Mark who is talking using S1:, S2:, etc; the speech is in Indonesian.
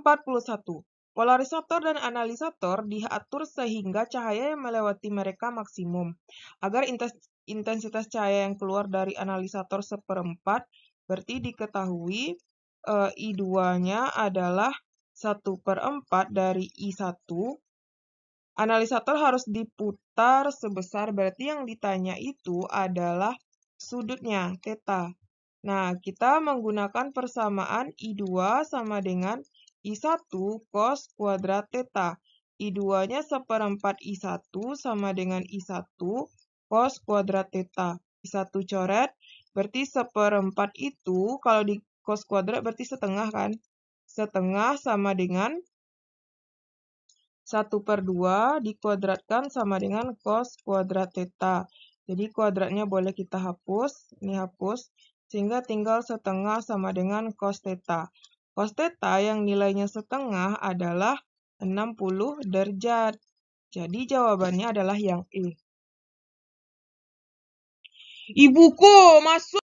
S1: 41. Polarisator dan analisator diatur sehingga cahaya yang melewati mereka maksimum, agar intensitas cahaya yang keluar dari analisator seperempat berarti diketahui e, eh, I2-nya adalah 1 per 4 dari I1. Analisator harus diputar sebesar, berarti yang ditanya itu adalah sudutnya, theta. Nah, kita menggunakan persamaan I2 sama dengan I1 cos kuadrat theta. I2-nya seperempat I1 sama dengan I1 cos kuadrat theta. I1 coret, berarti seperempat itu kalau di cos kuadrat berarti setengah kan? Setengah sama dengan 1 per 2 dikuadratkan sama dengan cos kuadrat theta. Jadi kuadratnya boleh kita hapus, ini hapus, sehingga tinggal setengah sama dengan cos theta. Cos theta yang nilainya setengah adalah 60 derajat. Jadi jawabannya adalah yang E. Ibuku masuk.